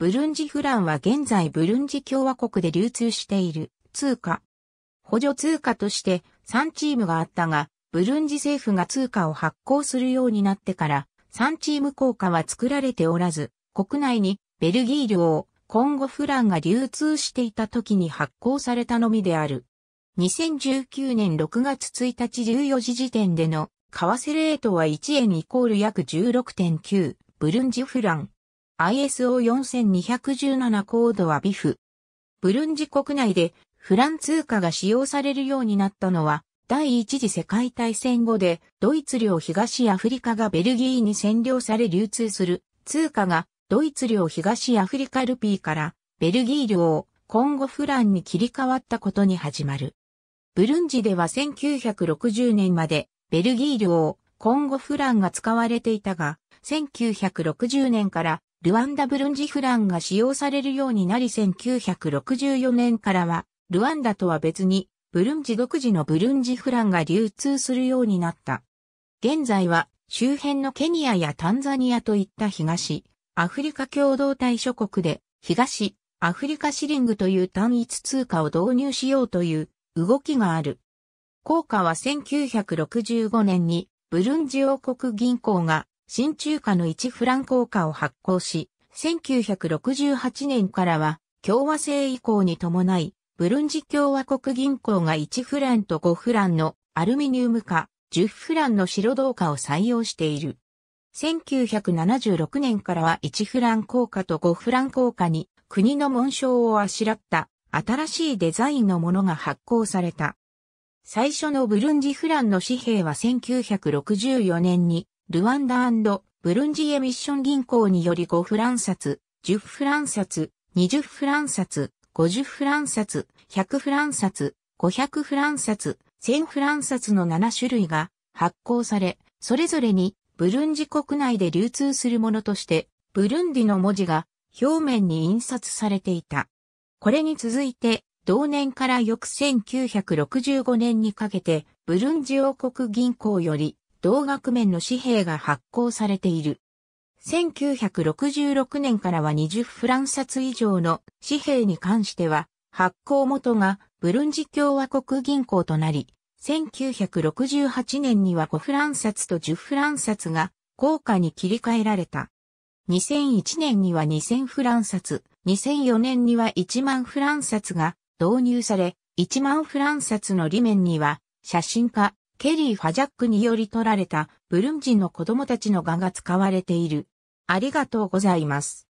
ブルンジフランは現在ブルンジ共和国で流通している通貨。補助通貨として3チームがあったが、ブルンジ政府が通貨を発行するようになってから3チーム効果は作られておらず、国内にベルギー領、今後フランが流通していた時に発行されたのみである。2019年6月1日14時時点での為替レートは1円イコール約16.9ブルンジフラン。ISO4217 コードはビフ。ブルンジ国内でフラン通貨が使用されるようになったのは、第一次世界大戦後で、ドイツ領東アフリカがベルギーに占領され流通する通貨が、ドイツ領東アフリカルピーから、ベルギー領、今後フランに切り替わったことに始まる。ブルンジでは1960年まで、ベルギー領、今後フランが使われていたが、1960年からルワンダ・ブルンジ・フランが使用されるようになり1964年からは、ルワンダとは別に、ブルンジ独自のブルンジ・フランが流通するようになった。現在は、周辺のケニアやタンザニアといった東、アフリカ共同体諸国で、東、アフリカシリングという単一通貨を導入しようという動きがある。効果は1965年にブルンジ王国銀行が新中華の1フラン硬貨を発行し、1968年からは共和制移行に伴い、ブルンジ共和国銀行が1フランと5フランのアルミニウム化、10フランの白銅貨を採用している。1976年からは1フラン硬貨と5フラン硬貨に国の紋章をあしらった新しいデザインのものが発行された。最初のブルンジフランの紙幣は1964年にルワンダブルンジエミッション銀行により5フラン札、10フラン札、20フラン札、50フラン札、100フラン札、500フラン札、1000フラン札の7種類が発行され、それぞれにブルンジ国内で流通するものとして、ブルンディの文字が表面に印刷されていた。これに続いて、同年から翌1965年にかけて、ブルンジ王国銀行より、同額面の紙幣が発行されている。1966年からは20フラン札以上の紙幣に関しては、発行元がブルンジ共和国銀行となり、1968年には5フラン札と10フラン札が効果に切り替えられた。2001年には2000フラン札、2004年には1万フラン札が導入され、1万フラン札の裏面には写真家、ケリー・ファジャックにより取られたブルンジの子供たちの画が使われている。ありがとうございます。